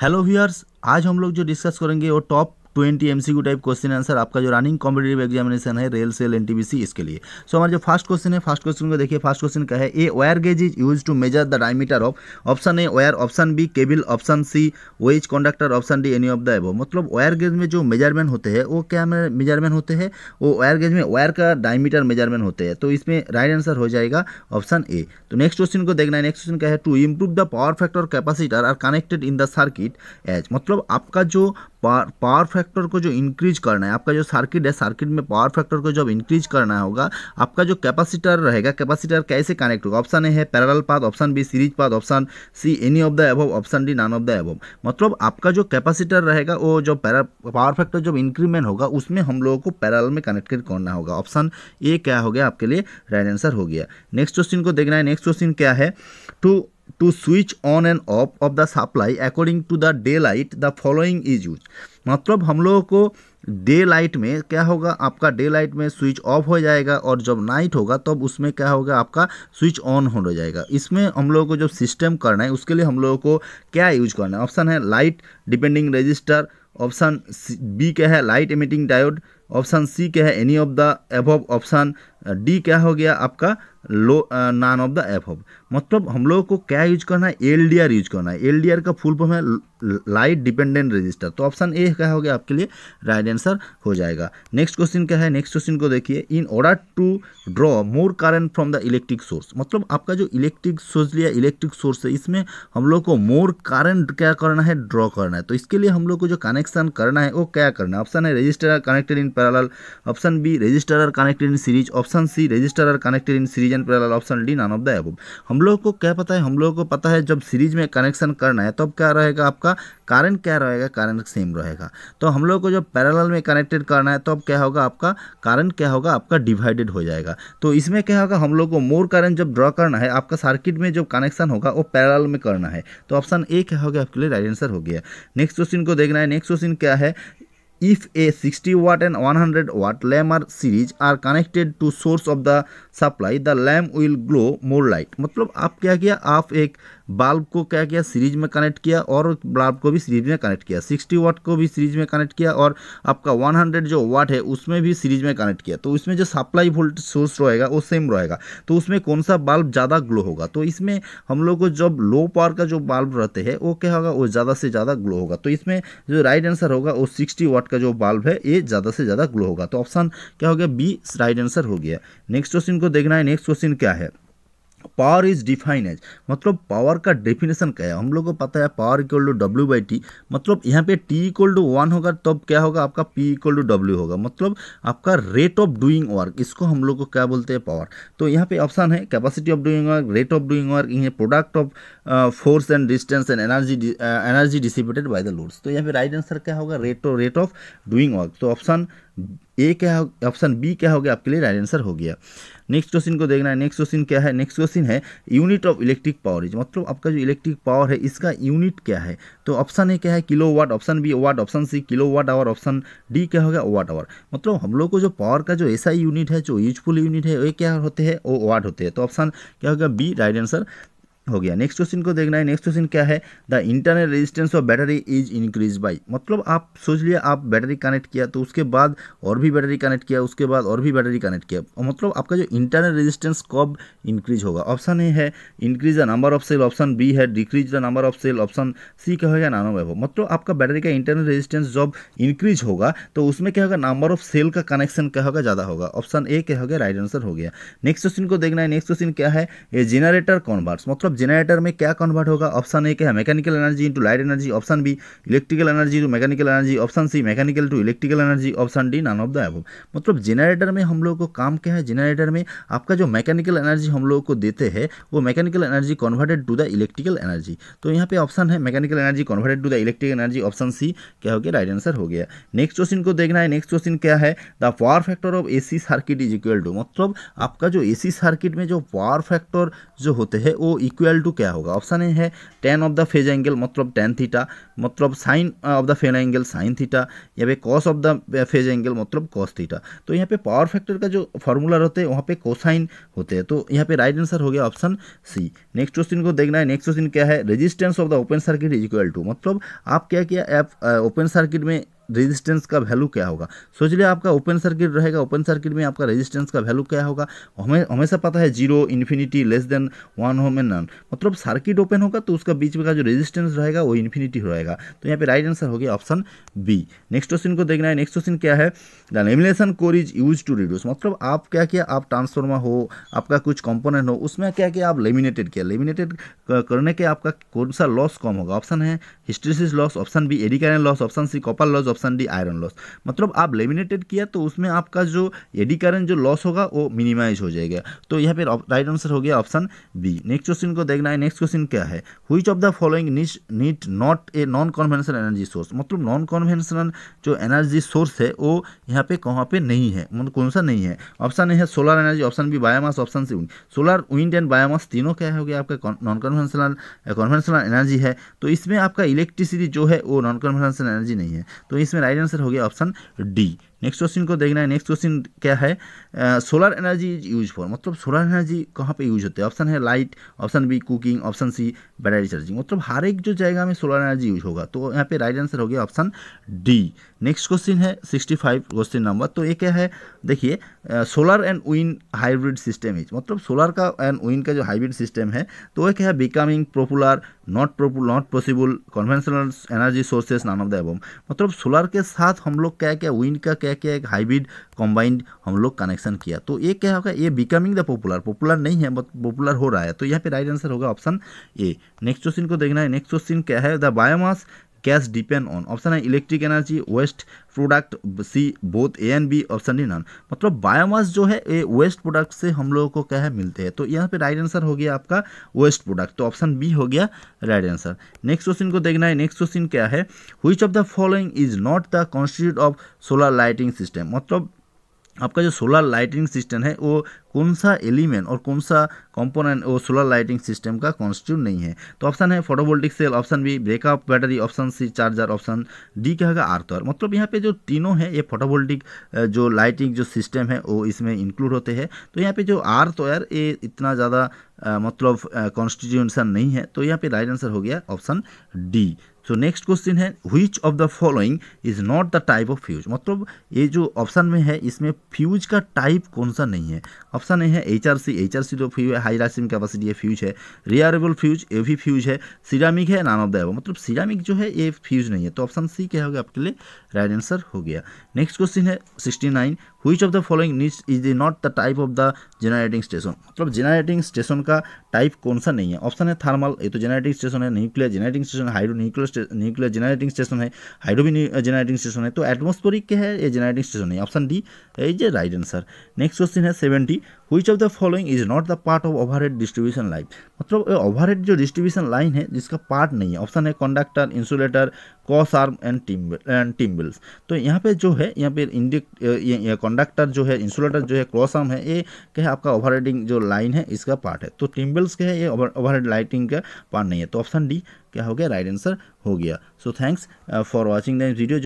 hello viewers आज हम लोग जो डिस्कस करेंगे वो top twenty M C type question answer आपका जो रनिंग कॉम्पिटेटिव एग्जामिनेशन है रेल सेल एन इसके लिए सो हमारा जो फर्स्ट क्वेश्चन है फर्स्ट क्वेश्चन को देखिए फर्स्ट क्वेश्चन का है a wire gauge is use to measure the diameter of option A wire option B cable option C wedge conductor option D any of the above मतलब wire gauge में जो measurement होते हैं वो क्या measurement होते हैं वो वायर गेज में वायर का डायमीटर मेजरमेंट होते हैं तो इसमें राइट आंसर हो जाएगा ऑप्शन ए तो नेक्स्ट क्वेश्चन को देखना है नेक्स्ट क्वेश्चन का है to improve the power factor capacitor are connected in the circuit as मतलब आपका जो पावर फैक्टर को जो इंक्रीज करना है आपका जो सर्किट है सर्किट में पावर फैक्टर को जब इंक्रीज करना होगा आपका जो कैपेसिटर रहेगा कैपेसिटर कैसे कनेक्ट होगा ऑप्शन ए है parallel path option B series path option C any of the above option D none of the above मतलब आपका जो कैपेसिटर रहेगा वो जो पावर फैक्टर जब इंक्रीमेंट होगा उसमें हम लोगों को पैरल में कनेक्टेड करना होगा ऑप्शन ए क्या हो गया आपके लिए राइट आंसर हो गया नेक्स्ट क्वेश्चन को देखना है नेक्स्ट क्वेश्चन क्या है to switch on and off off the supply according to the day light the following is use मतलब हम लोगों को डे लाइट में क्या होगा आपका डे लाइट में स्विच ऑफ हो जाएगा और जब नाइट होगा तब तो उसमें क्या होगा आपका स्विच ऑन हो जाएगा इसमें हम लोगों को जब सिस्टम करना है उसके लिए हम लोगों को क्या यूज करना है ऑप्शन है light depending register option B क्या है light emitting diode option C क्या है any of the above option D क्या हो गया आपका low none of the F of मतलब हम लोगों को क्या यूज करना है एल डी आर यूज करना है एल डी आर का फुल फॉर्म है लाइट डिपेंडेंट रजिस्टर तो ऑप्शन ए क्या हो गया आपके लिए राइट आंसर हो जाएगा नेक्स्ट क्वेश्चन क्या है नेक्स्ट क्वेश्चन को देखिए in order to draw more current from the electric source मतलब आपका जो इलेक्ट्रिक सोर्स लिया इलेक्ट्रिक सोर्स है इसमें हम लोग को मोर करंट क्या करना है ड्रॉ करना है तो इसके लिए हम लोग को जो कनेक्शन करना है वो क्या करना है ऑप्शन है register connected in parallel option B register connected in series option C register connected in series reason parallel option D none of the above हम लोग को क्या पता है हम लोगों को पता है जब सीरीज में कनेक्शन करना है तब तो क्या रहेगा आपका कारण क्या रहेगा कारण सेम रहेगा तो हम लोग को जब पैरल में कनेक्टेड करना है तब तो क्या होगा आपका कारण क्या होगा आपका डिवाइडेड हो जाएगा तो इसमें क्या होगा हम लोग को मोर कारण जब ड्रॉ करना है आपका सर्किट में जो कनेक्शन होगा वो पैरल में करना है तो ऑप्शन ए क्या होगा आपके लिए राइट आंसर हो गया नेक्स्ट क्वेश्चन को देखना है नेक्स्ट क्वेश्चन क्या है if a 60 watt and 100 watt lamp series are connected to source of the supply the lamp will glow more light मतलब आप क्या किया आप एक बल्ब को क्या किया सीरीज में कनेक्ट किया और बल्ब को भी सीरीज में कनेक्ट किया 60 वाट को भी सीरीज में कनेक्ट किया और आपका 100 जो वाट है उसमें भी सीरीज में कनेक्ट किया तो उसमें जो सप्लाई वोल्टेज सोर्स रहेगा वो सेम रहेगा तो उसमें कौन सा बल्ब ज़्यादा ग्लो होगा तो इसमें हम लोग को जब लो पावर का जो बल्ब रहते हैं वो क्या होगा वो ज़्यादा से ज़्यादा ग्लो होगा तो इसमें जो राइट आंसर होगा वो सिक्सटी वाट का जो बल्ब है ये ज़्यादा से ज़्यादा ग्लो होगा तो ऑप्शन क्या हो गया बी राइट आंसर हो गया नेक्स्ट क्वेश्चन को देखना है नेक्स्ट क्वेश्चन क्या है पावर इज डिफाइन एज मतलब पावर का डेफिनेशन क्या है हम लोग को पता है power equal to W by T मतलब यहाँ पे टी इक्वल टू वन होगा तब तो क्या होगा आपका पी इक्वल टू डब्ल्यू होगा मतलब आपका रेट ऑफ डूइंग वर्क इसको हम लोग को क्या बोलते हैं पावर तो यहाँ पे ऑप्शन है capacity of doing work rate of doing work ये product of force and distance and energy energy dissipated by the loads तो यहाँ पे राइट आंसर क्या होगा rate of rate of doing work तो ऑप्शन ए क्या हो ऑप्शन बी क्या हो गया आपके लिए राइट आंसर हो गया नेक्स्ट क्वेश्चन को देखना है नेक्स्ट क्वेश्चन क्या है नेक्स्ट क्वेश्चन है unit of electric power is मतलब आपका जो इलेक्ट्रिक पावर है इसका यूनिट क्या है तो ऑप्शन ए क्या है kilowatt option B watt option C kilowatt hour option D क्या होगा वाट आवर मतलब हम लोग को जो पावर का जो ऐसा यूनिट है जो यूजफुल यूनिट है वे क्या होते हैं वो वाट होते हैं तो ऑप्शन क्या होगा बी राइट आंसर हो गया नेक्स्ट क्वेश्चन को देखना है नेक्स्ट क्वेश्चन क्या है the internal resistance of battery is increase by मतलब आप सोच लिया आप बैटरी कनेक्ट किया तो उसके बाद और भी बैटरी कनेक्ट किया उसके बाद और भी बैटरी कनेक्ट किया और मतलब आपका जो इंटरनल रेजिस्टेंस कब इंक्रीज होगा ऑप्शन ए है increase the number of cell option B है decrease the number of cell option C क्या होगा नानो वैभव मतलब आपका बैटरी का इंटरनल रेजिस्टेंस जब इंक्रीज होगा तो उसमें क्या होगा नंबर ऑफ सेल का कनेक्शन क्या होगा ज़्यादा होगा ऑप्शन ए क्या होगा राइट आंसर हो गया नेक्स्ट क्वेश्चन को देखना है नेक्स्ट क्वेश्चन क्या है ए जनरेटर कॉन्वर्ट्स मतलब मतलब जनरेटर में क्या कन्वर्ट होगा ऑप्शन ए क्या है mechanical energy into light energy option B electrical energy to mechanical energy option C mechanical to electrical energy option D none of the above मतलब जनरेटर में हम लोग को काम क्या है जनरेटर में आपका जो मैकेनिकल एनर्जी हम लोग को देते हैं वो mechanical energy converted to the electrical energy तो यहाँ पे ऑप्शन है mechanical energy converted to the electrical energy option C क्या हो गया राइट आंसर हो गया नेक्स्ट क्वेश्चन को देखना है नेक्स्ट क्वेश्चन क्या है the power factor of C circuit is equal to मतलब आपका जो सी सर्किट में जो पावर फैक्टर जो होते हैं वो इक्वल इक्वल टू क्या होगा ऑप्शन ए है tan of the phase angle मतलब टेन थीटा मतलब sine of the phase angle sine theta या फिर cos of the phase angle मतलब कॉस थीटा तो यहाँ पे पावर फैक्टर का जो फॉर्मूला रहते हैं वहाँ पे कोसाइन होते हैं तो यहाँ पे राइट आंसर हो गया ऑप्शन सी नेक्स्ट क्वेश्चन को देखना है नेक्स्ट क्वेश्चन क्या है resistance of the open circuit is equal to मतलब आप क्या किया ओपन सर्किट uh, में रेजिस्टेंस का वैल्यू क्या होगा सोच लिया आपका ओपन सर्किट रहेगा ओपन सर्किट में आपका रेजिस्टेंस का वैल्यू क्या होगा हमें हमेशा पता है zero infinity less than one ohm and none मतलब सर्किट ओपन होगा तो उसका बीच में का जो रेजिस्टेंस रहेगा वो इन्फिनिटी रहेगा तो यहाँ पे राइट आंसर हो गया ऑप्शन बी नेक्स्ट क्वेश्चन को देखना है नेक्स्ट क्वेश्चन क्या है lamination core is use to reduce मतलब आप क्या किया आप ट्रांसफॉर्मर हो आपका कुछ कॉम्पोनेंट हो उसमें क्या किया आप लेमिनेटेड किया लेमिनेटेड करने के आपका कौन सा लॉस कम होगा ऑप्शन है hysteresis loss option B eddy current loss option C copper loss option D iron loss मतलब आप लेमिनेटेड किया तो उसमें आपका जो एडिकारेंट जो लॉस होगा वो मिनिमाइज हो जाएगा तो यहाँ पे राइट आंसर हो गया ऑप्शन बी नेक्स्ट क्वेश्चन को देखना है नेक्स्ट क्वेश्चन क्या है हुई ऑफ द फॉलोइंग नीट not a non conventional energy source मतलब नॉन कन्वेंशनल जो एनर्जी सोर्स है वो यहाँ पे कहाँ पे नहीं है मतलब कौन सा नहीं है ऑप्शन ए है solar energy option B biomass option C solar wind and biomass तीनों क्या हो गया आपका नॉन कन्वेंशनल कन्वेंशनल एनर्जी है तो इसमें आपका इलेक्ट्रिसिटी जो है वो नॉन कन्वेंशनल एनर्जी नहीं है तो इसमें राइट आंसर हो गया ऑप्शन डी नेक्स्ट क्वेश्चन को देखना है नेक्स्ट क्वेश्चन क्या है solar energy is use for मतलब सोलर एनर्जी कहाँ पे यूज होते हैं ऑप्शन है light option B cooking option C battery charging मतलब हर एक जो जगह में सोलर एनर्जी यूज होगा तो यहाँ पे राइट आंसर हो गया ऑप्शन डी नेक्स्ट क्वेश्चन है सिक्सटी फाइव क्वेश्चन नंबर तो ये क्या है देखिए solar and wind hybrid system is मतलब सोलर का एंड विन का जो हाइब्रिड सिस्टम है तो वह क्या है becoming popular not not possible conventional energy sources none of the एवम मतलब सोलर के साथ हम लोग क्या क्या विंड का क्या क्या किया एक हाइब्रिड कॉम्बाइंड हम लोग कनेक्शन किया तो ये क्या होगा ये बिकमिंग द पॉपुलर पॉपुलर नहीं है बट पॉपुलर हो रहा है तो यहाँ पे राइट आंसर होगा ऑप्शन ए नेक्स्ट क्वेश्चन को देखना है नेक्स्ट क्वेश्चन क्या है the biomass gas depend on option है electric energy waste product C both A and B option D none मतलब बायोमास जो है ये वेस्ट प्रोडक्ट से हम लोगों को क्या है मिलते हैं तो यहाँ पे राइट आंसर हो गया आपका वेस्ट प्रोडक्ट तो ऑप्शन बी हो गया राइट आंसर नेक्स्ट क्वेश्चन को देखना है नेक्स्ट क्वेश्चन क्या है which of the following is not the constitute of solar lighting system मतलब आपका जो सोलर लाइटिंग सिस्टम है वो कौन सा एलिमेंट और कौन सा कंपोनेंट वो सोलर लाइटिंग सिस्टम का कॉन्स्टिट्यूट नहीं है तो ऑप्शन है photovoltaic cell option B breakup battery option C charger option D क्या होगा आर्थर मतलब यहाँ पे जो तीनों है ये फोटोवोल्टिक जो लाइटिंग जो सिस्टम है वो इसमें इंक्लूड होते हैं तो यहाँ पे जो ऑयर ये इतना ज़्यादा मतलब कॉन्स्टिट्यूशन नहीं है तो यहाँ पे राइट आंसर हो गया ऑप्शन डी तो नेक्स्ट क्वेश्चन है which of the following is not the type of fuse मतलब ये जो ऑप्शन में है इसमें फ्यूज का टाइप कौन सा नहीं है ऑप्शन ए है H R C H R C तो फ्यूज है हाई रासिम कैपेसिटी है फ्यूज है रियारेबल फ्यूज ये भी फ्यूज है सिरामिक है नान ऑफ द मतलब सिरामिक जो है ये फ्यूज नहीं है तो ऑप्शन सी क्या हो गया आपके लिए राइट आंसर हो गया नेक्स्ट क्वेश्चन है sixty nine which of the following needs is the not the type of the generating station मतलब generating station का type कौन सा नहीं है ऑप्शन है थर्मल ये तो generating station है nuclear generating station hydro nuclear nuclear generating station है हाइड्रो भी generating station है तो एटमोस्फोरिक के है ये generating station है option D is A right answer next question है seventy which of the following is not the part of overhead distribution line मतलब ओवरहेड जो डिस्ट्रीब्यूशन लाइन है जिसका पार्ट नहीं है ऑप्शन है conductor insulator cross arm and team and team bills तो यहाँ पे जो है यहाँ पे इंडिक्ट कंडक्टर जो है इंसुलेटर जो है क्रॉस आर्म है ये क्या है आपका ओवरहेडिंग जो लाइन है इसका पार्ट है तो टीम बिल्स क्या है ये ओवरहेड लाइटिंग का पार्ट नहीं है तो ऑप्शन डी क्या हो गया राइट आंसर हो गया so thanks for watching this video